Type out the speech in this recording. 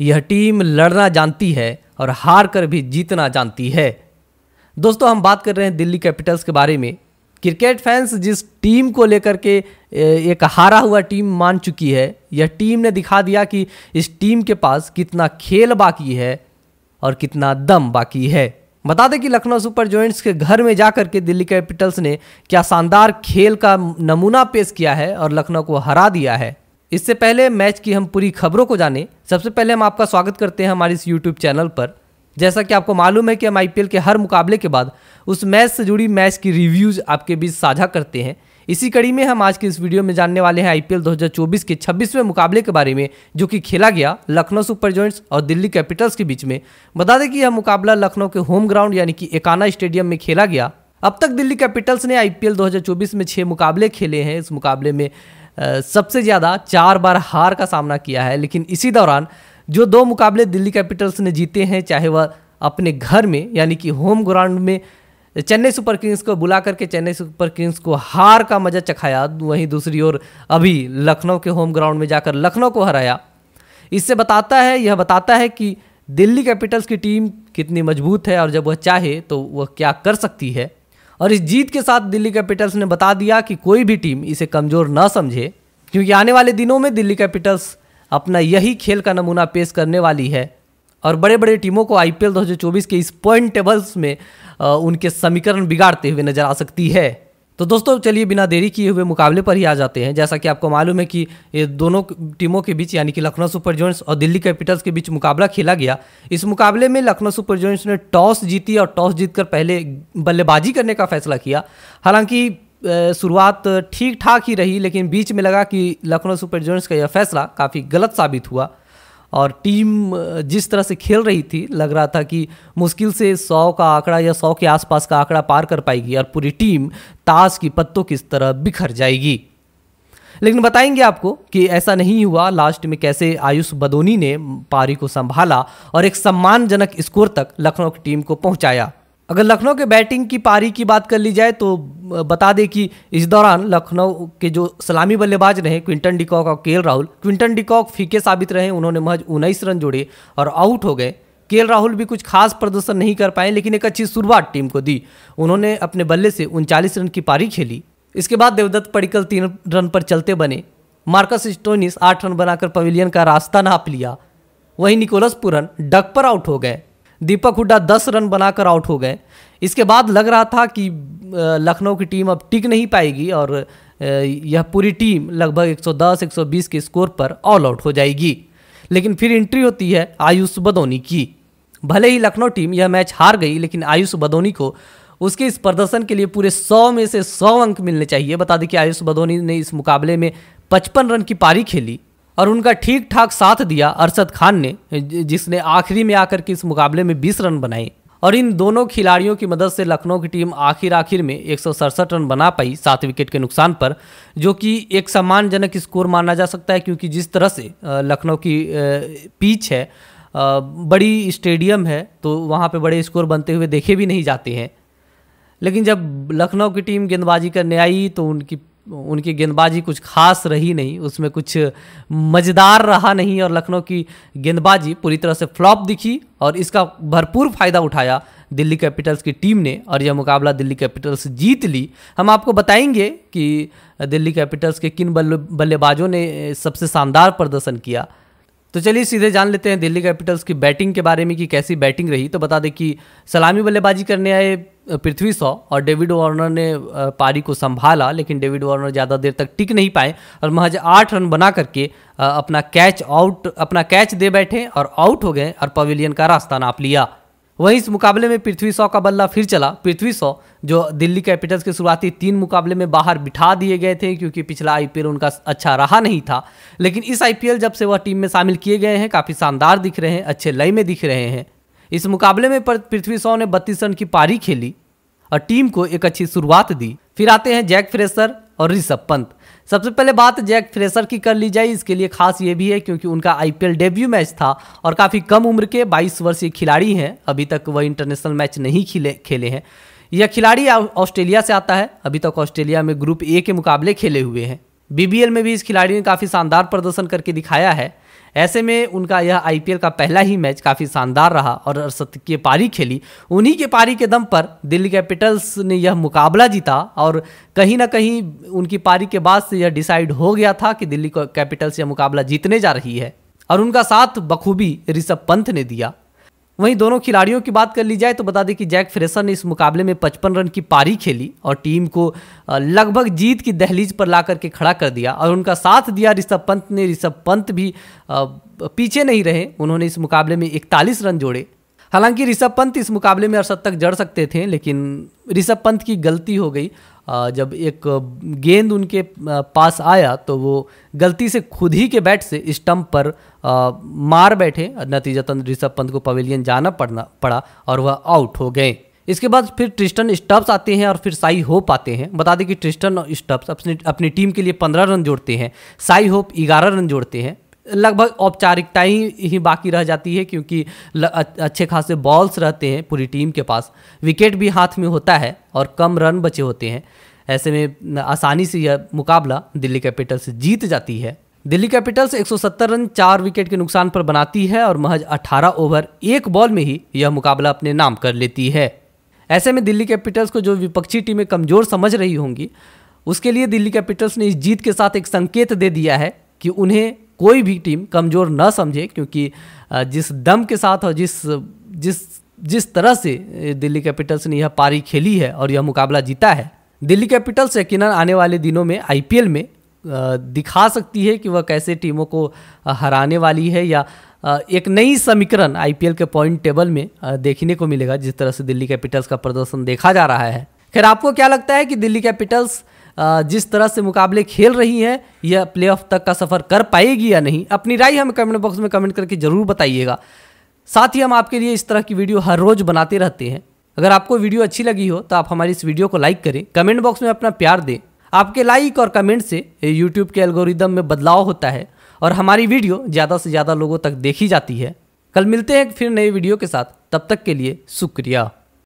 यह टीम लड़ना जानती है और हार कर भी जीतना जानती है दोस्तों हम बात कर रहे हैं दिल्ली कैपिटल्स के बारे में क्रिकेट फैंस जिस टीम को लेकर के एक हारा हुआ टीम मान चुकी है यह टीम ने दिखा दिया कि इस टीम के पास कितना खेल बाकी है और कितना दम बाकी है बता दें कि लखनऊ सुपर जॉइंट्स के घर में जा कर के दिल्ली कैपिटल्स ने क्या शानदार खेल का नमूना पेश किया है और लखनऊ को हरा दिया है इससे पहले मैच की हम पूरी खबरों को जाने सबसे पहले हम आपका स्वागत करते हैं हमारे इस यूट्यूब चैनल पर जैसा कि आपको मालूम है कि हम आई के हर मुकाबले के बाद उस मैच से जुड़ी मैच की रिव्यूज़ आपके बीच साझा करते हैं इसी कड़ी में हम आज के इस वीडियो में जानने वाले हैं आईपीएल 2024 के 26वें मुकाबले के बारे में जो कि खेला गया लखनऊ सुपर जॉइंट्स और दिल्ली कैपिटल्स के बीच में बता दें कि यह मुकाबला लखनऊ के होम ग्राउंड यानी कि एकाना स्टेडियम में खेला गया अब तक दिल्ली कैपिटल्स ने आईपीएल 2024 में छः मुकाबले खेले हैं इस मुकाबले में सबसे ज़्यादा चार बार हार का सामना किया है लेकिन इसी दौरान जो दो मुकाबले दिल्ली कैपिटल्स ने जीते हैं चाहे वह अपने घर में यानी कि होम ग्राउंड में चेन्नई सुपर किंग्स को बुला करके चेन्नई सुपर किंग्स को हार का मजा चखाया वहीं दूसरी ओर अभी लखनऊ के होम ग्राउंड में जाकर लखनऊ को हराया इससे बताता है यह बताता है कि दिल्ली कैपिटल्स की टीम कितनी मजबूत है और जब वह चाहे तो वह क्या कर सकती है और इस जीत के साथ दिल्ली कैपिटल्स ने बता दिया कि कोई भी टीम इसे कमज़ोर न समझे क्योंकि आने वाले दिनों में दिल्ली कैपिटल्स अपना यही खेल का नमूना पेश करने वाली है और बड़े बड़े टीमों को आईपीएल 2024 के इस पॉइंट टेबल्स में उनके समीकरण बिगाड़ते हुए नजर आ सकती है तो दोस्तों चलिए बिना देरी किए हुए मुकाबले पर ही आ जाते हैं जैसा कि आपको मालूम है कि ये दोनों टीमों के बीच यानी कि लखनऊ सुपर जॉइंट्स और दिल्ली कैपिटल्स के बीच मुकाबला खेला गया इस मुकाबले में लखनऊ सुपर जॉइंट्स ने टॉस जीती और टॉस जीतकर पहले बल्लेबाजी करने का फैसला किया हालांकि शुरुआत ठीक ठाक ही रही लेकिन बीच में लगा कि लखनऊ सुपर जॉइंट्स का यह फैसला काफ़ी गलत साबित हुआ और टीम जिस तरह से खेल रही थी लग रहा था कि मुश्किल से सौ का आंकड़ा या सौ के आसपास का आंकड़ा पार कर पाएगी और पूरी टीम ताश की पत्तों की तरह बिखर जाएगी लेकिन बताएंगे आपको कि ऐसा नहीं हुआ लास्ट में कैसे आयुष बदोनी ने पारी को संभाला और एक सम्मानजनक स्कोर तक लखनऊ की टीम को पहुंचाया अगर लखनऊ के बैटिंग की पारी की बात कर ली जाए तो बता दें कि इस दौरान लखनऊ के जो सलामी बल्लेबाज रहे क्विंटन डिकॉक और के राहुल क्विंटन डिकॉक फीके साबित रहे उन्होंने महज उन्नीस रन जोड़े और आउट हो गए के राहुल भी कुछ खास प्रदर्शन नहीं कर पाए लेकिन एक अच्छी शुरुआत टीम को दी उन्होंने अपने बल्ले से उनचालीस रन की पारी खेली इसके बाद देवदत्त पडिकल तीन रन पर चलते बने मार्कस स्टोनिस आठ रन बनाकर पवेलियन का रास्ता नाप लिया वहीं निकोलस पुरन डक पर आउट हो गए दीपक हुड्डा दस रन बनाकर आउट हो गए इसके बाद लग रहा था कि लखनऊ की टीम अब टिक नहीं पाएगी और यह पूरी टीम लगभग 110 120 के स्कोर पर ऑल आउट हो जाएगी लेकिन फिर एंट्री होती है आयुष बदोनी की भले ही लखनऊ टीम यह मैच हार गई लेकिन आयुष बदोनी को उसके इस प्रदर्शन के लिए पूरे सौ में से सौ अंक मिलने चाहिए बता दें कि आयुष बदोनी ने इस मुकाबले में पचपन रन की पारी खेली और उनका ठीक ठाक साथ दिया अरशद खान ने जिसने आखिरी में आकर के इस मुकाबले में बीस रन बनाए और इन दोनों खिलाड़ियों की मदद से लखनऊ की टीम आखिर आखिर में एक रन बना पाई सात विकेट के नुकसान पर जो कि एक सम्मानजनक स्कोर माना जा सकता है क्योंकि जिस तरह से लखनऊ की पीच है बड़ी स्टेडियम है तो वहाँ पे बड़े स्कोर बनते हुए देखे भी नहीं जाते हैं लेकिन जब लखनऊ की टीम गेंदबाजी करने आई तो उनकी उनकी गेंदबाजी कुछ खास रही नहीं उसमें कुछ मज़ेदार रहा नहीं और लखनऊ की गेंदबाजी पूरी तरह से फ्लॉप दिखी और इसका भरपूर फ़ायदा उठाया दिल्ली कैपिटल्स की टीम ने और यह मुकाबला दिल्ली कैपिटल्स जीत ली हम आपको बताएंगे कि दिल्ली कैपिटल्स के किन बल्लेबाजों ने सबसे शानदार प्रदर्शन किया तो चलिए सीधे जान लेते हैं दिल्ली कैपिटल्स की बैटिंग के बारे में कि कैसी बैटिंग रही तो बता दें कि सलामी बल्लेबाजी करने आए पृथ्वी सौ और डेविड वार्नर ने पारी को संभाला लेकिन डेविड वार्नर ज़्यादा देर तक टिक नहीं पाए और महज आठ रन बना करके अपना कैच आउट अपना कैच दे बैठे और आउट हो गए और पवेलियन का रास्ता नाप लिया वहीं इस मुकाबले में पृथ्वी सौ का बल्ला फिर चला पृथ्वी सौ जो दिल्ली कैपिटल्स के शुरुआती तीन मुकाबले में बाहर बिठा दिए गए थे क्योंकि पिछला आईपीएल उनका अच्छा रहा नहीं था लेकिन इस आईपीएल जब से वह टीम में शामिल किए गए हैं काफ़ी शानदार दिख रहे हैं अच्छे लय में दिख रहे हैं इस मुकाबले में पृथ्वी शॉ ने बत्तीस रन की पारी खेली और टीम को एक अच्छी शुरुआत दी फिर आते हैं जैक फ्रेशर और ऋषभ पंत सबसे पहले बात जैक फ्रेशर की कर ली जाए इसके लिए खास ये भी है क्योंकि उनका आईपीएल डेब्यू मैच था और काफ़ी कम उम्र के 22 वर्षीय खिलाड़ी हैं अभी तक वह इंटरनेशनल मैच नहीं खेले खेले हैं यह खिलाड़ी ऑस्ट्रेलिया से आता है अभी तक ऑस्ट्रेलिया में ग्रुप ए के मुकाबले खेले हुए हैं बीबीएल में भी इस खिलाड़ी ने काफ़ी शानदार प्रदर्शन करके दिखाया है ऐसे में उनका यह आई का पहला ही मैच काफ़ी शानदार रहा और अड़सठ की पारी खेली उन्हीं के पारी के दम पर दिल्ली कैपिटल्स ने यह मुकाबला जीता और कहीं ना कहीं उनकी पारी के बाद से यह डिसाइड हो गया था कि दिल्ली कैपिटल्स यह मुकाबला जीतने जा रही है और उनका साथ बखूबी ऋषभ पंत ने दिया वहीं दोनों खिलाड़ियों की बात कर ली जाए तो बता दें कि जैक फ्रेसर ने इस मुकाबले में पचपन रन की पारी खेली और टीम को लगभग जीत की दहलीज पर ला करके खड़ा कर दिया और उनका साथ दिया ऋषभ पंत ने ऋषभ पंत भी पीछे नहीं रहे उन्होंने इस मुकाबले में इकतालीस रन जोड़े हालांकि ऋषभ पंत इस मुकाबले में अड़सठ तक जड़ सकते थे लेकिन ऋषभ पंत की गलती हो गई जब एक गेंद उनके पास आया तो वो गलती से खुद ही के बैट से स्टंप पर मार बैठे नतीजतन ऋषभ पंत को पवेलियन जाना पड़ना पड़ा और वह आउट हो गए इसके बाद फिर ट्रिस्टन स्टब्स आते हैं और फिर साई होप आते हैं बता दें कि ट्रिस्टन और स्टब्स अपनी अपनी टीम के लिए पंद्रह रन जोड़ते हैं साई होप ग्यारह रन जोड़ते हैं लगभग औपचारिकता ही, ही बाकी रह जाती है क्योंकि अच्छे खासे बॉल्स रहते हैं पूरी टीम के पास विकेट भी हाथ में होता है और कम रन बचे होते हैं ऐसे में आसानी से यह मुकाबला दिल्ली कैपिटल्स जीत जाती है दिल्ली कैपिटल्स 170 रन चार विकेट के नुकसान पर बनाती है और महज 18 ओवर एक बॉल में ही यह मुकाबला अपने नाम कर लेती है ऐसे में दिल्ली कैपिटल्स को जो विपक्षी टीमें कमज़ोर समझ रही होंगी उसके लिए दिल्ली कैपिटल्स ने इस जीत के साथ एक संकेत दे दिया है कि उन्हें कोई भी टीम कमज़ोर न समझे क्योंकि जिस दम के साथ और जिस जिस जिस तरह से दिल्ली कैपिटल्स ने यह पारी खेली है और यह मुकाबला जीता है दिल्ली कैपिटल्स यकीन आने वाले दिनों में आई में दिखा सकती है कि वह कैसे टीमों को हराने वाली है या एक नई समीकरण आई के पॉइंट टेबल में देखने को मिलेगा जिस तरह से दिल्ली कैपिटल्स का प्रदर्शन देखा जा रहा है खैर आपको क्या लगता है कि दिल्ली कैपिटल्स जिस तरह से मुकाबले खेल रही हैं यह प्ले तक का सफ़र कर पाएगी या नहीं अपनी राय हमें कमेंट बॉक्स में कमेंट करके ज़रूर बताइएगा साथ ही हम आपके लिए इस तरह की वीडियो हर रोज़ बनाते रहते हैं अगर आपको वीडियो अच्छी लगी हो तो आप हमारी इस वीडियो को लाइक करें कमेंट बॉक्स में अपना प्यार दें आपके लाइक और कमेंट से यूट्यूब के एल्गोरिदम में बदलाव होता है और हमारी वीडियो ज़्यादा से ज़्यादा लोगों तक देखी जाती है कल मिलते हैं फिर नई वीडियो के साथ तब तक के लिए शुक्रिया